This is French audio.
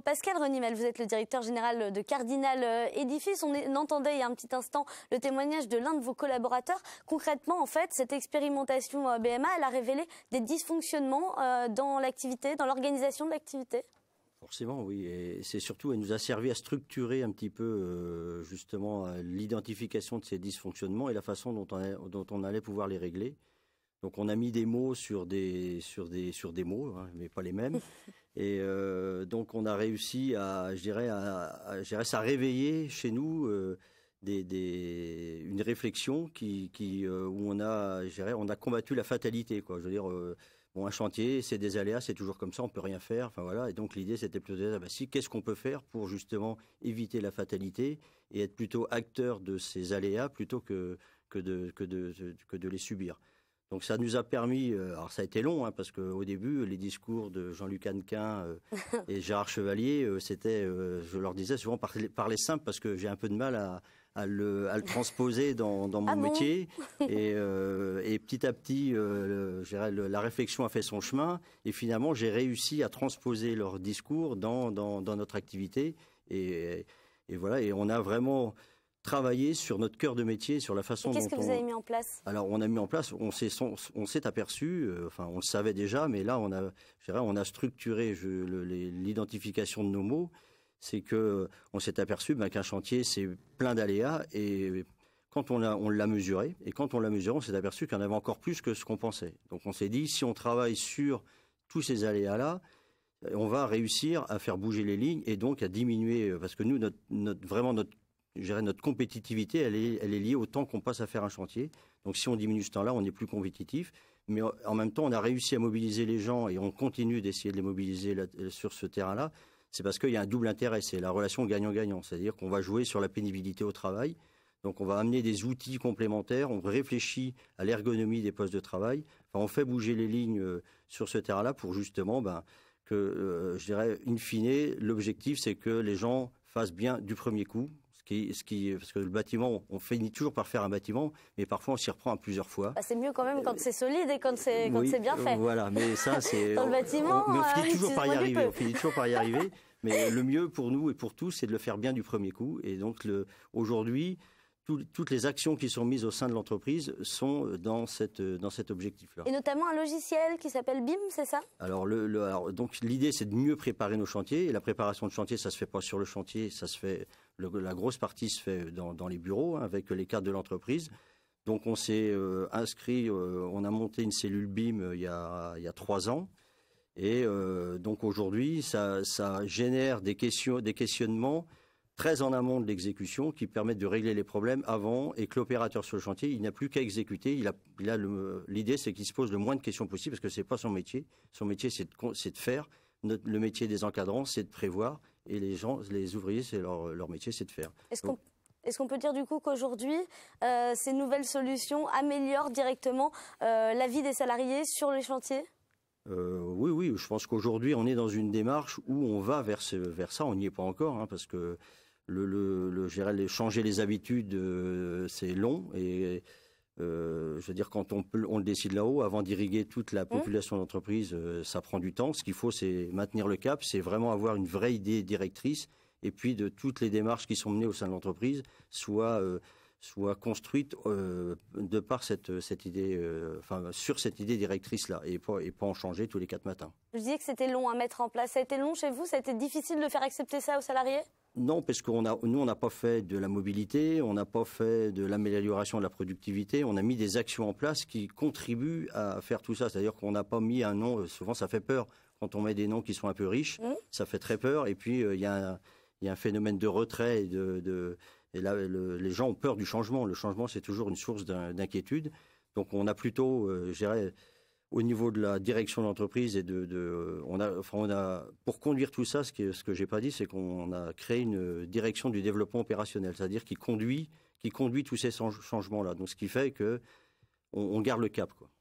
Pascal Renimel, vous êtes le directeur général de Cardinal euh, Édifice. On, entendait il y a un petit instant le témoignage de l'un de vos collaborateurs. Concrètement, en fait, cette expérimentation euh, BMA, elle a révélé des dysfonctionnements euh, dans l'activité, dans l'organisation de l'activité Forcément, oui. Et c'est surtout, elle nous a servi à structurer un petit peu, justement, l'identification de ces dysfonctionnements et la façon dont on allait pouvoir les régler. Donc on a mis des mots sur des sur des mots, hein, mais pas les mêmes. Et euh, donc on a réussi à, je dirais, à, à réveiller chez nous euh, une réflexion euh, où on a, on a combattu la fatalité, quoi. Je veux dire. Bon, un chantier, c'est des aléas, c'est toujours comme ça, on peut rien faire. Enfin voilà. Et donc l'idée, c'était plutôt de dire, ah bah, si, qu'est-ce qu'on peut faire pour justement éviter la fatalité et être plutôt acteur de ces aléas plutôt que de les subir. Donc ça nous a permis, euh, alors ça a été long, hein, parce qu'au début, les discours de Jean-Luc Hannequin euh, et Gérard Chevalier, euh, c'était, je leur disais souvent, parler, simple, parce que j'ai un peu de mal à, le, transposer dans, mon ah métier. et, petit à petit, la réflexion a fait son chemin, et finalement, j'ai réussi à transposer leurs discours dans, notre activité. Et, et, voilà, et on a vraiment travailler sur notre cœur de métier, sur la façon dont Qu'est-ce que vous avez mis en place Alors, on a mis en place, on s'est, on s'est aperçu, euh, enfin, on le savait déjà, mais là, on a, on a structuré l'identification de nos mots. C'est que on s'est aperçu ben, qu'un chantier, c'est plein d'aléas et quand on l'a, on l'a mesuré, et quand on l'a mesuré, on s'est aperçu qu'il y en avait encore plus que ce qu'on pensait. Donc on s'est dit, si on travaille sur tous ces aléas-là, on va réussir à faire bouger les lignes et donc à diminuer, euh, parce que nous, vraiment notre je dirais, notre compétitivité, elle est, liée au temps qu'on passe à faire un chantier. Donc si on diminue ce temps-là, on n'est plus compétitif. Mais en même temps, on a réussi à mobiliser les gens et on continue d'essayer de les mobiliser euh, sur ce terrain-là. C'est parce qu'il y a un double intérêt, c'est la relation gagnant-gagnant. C'est-à-dire qu'on va jouer sur la pénibilité au travail. Donc on va amener des outils complémentaires, on réfléchit à l'ergonomie des postes de travail. Enfin, on fait bouger les lignes euh, sur ce terrain-là pour justement ben, que, euh, je dirais, in fine, l'objectif, c'est que les gens fassent bien du premier coup, parce que le bâtiment, on finit toujours par faire un bâtiment, mais parfois on s'y reprend à plusieurs fois. Bah, c'est mieux quand même quand c'est solide et quand c'est bien fait. Voilà, mais ça c'est. Dans le bâtiment, on, finit euh, toujours par y arriver. On finit toujours par y arriver. Mais le mieux pour nous et pour tous, c'est de le faire bien du premier coup. Et donc aujourd'hui, toutes les actions qui sont mises au sein de l'entreprise sont euh, euh, dans, cet objectif-là. Et notamment un logiciel qui s'appelle BIM, c'est ça alors, donc l'idée, c'est de mieux préparer nos chantiers. la préparation de chantier, ça se fait pas sur le chantier, ça se fait la grosse partie se fait dans, les bureaux hein, avec les cadres de l'entreprise. Donc on s'est euh, inscrit, on a monté une cellule BIM il, y a, trois ans. Et donc aujourd'hui, ça, génère des, questions, des questionnements très en amont de l'exécution qui permettent de régler les problèmes avant et que l'opérateur sur le chantier, il n'a plus qu'à exécuter. Il a, l'idée, c'est qu'il se pose le moins de questions possible parce que ce n'est pas son métier. Son métier, c'est de, faire. le métier des encadrants, c'est de prévoir. Et les gens, les ouvriers, c'est leur, métier, c'est de faire. Est-ce qu'on peut dire du coup qu'aujourd'hui, euh, ces nouvelles solutions améliorent directement euh, la vie des salariés sur les chantiers euh, oui, oui, je pense qu'aujourd'hui, on est dans une démarche où on va vers, vers ça. On n'y est pas encore, hein, parce que le, changer les habitudes, euh, c'est long. Et euh, je veux dire, quand on, on le décide là-haut, avant d'irriguer toute la mmh. population d'entreprise, ça prend du temps. Ce qu'il faut, c'est maintenir le cap, c'est vraiment avoir une vraie idée directrice. Et puis de toutes les démarches qui sont menées au sein de l'entreprise, soit soit construite euh, de par cette, euh, cette idée, euh, enfin, sur cette idée directrice-là, et pas, et pas en changer tous les quatre matins. Je disais que c'était long à mettre en place. Ça a été long chez vous C'était difficile de faire accepter ça aux salariés non, parce que nous, on n'a pas fait de la mobilité, on n'a pas fait de l'amélioration de la productivité, on a mis des actions en place qui contribuent à faire tout ça. C'est-à-dire qu'on n'a pas mis un nom, souvent ça fait peur. Quand on met des noms qui sont un peu riches, mmh. ça fait très peur. Et puis, il y, a un phénomène de retrait de et là, les gens ont peur du changement. Le changement, c'est toujours une source d'inquiétude. Donc, on a plutôt, euh, je dirais, au niveau de la direction de l'entreprise et de, euh, on a, pour conduire tout ça, ce que je n'ai j'ai pas dit, c'est qu'on a créé une direction du développement opérationnel, c'est-à-dire qui conduit, qui conduit tous ces changements-là. Donc, ce qui fait que on, garde le cap, quoi.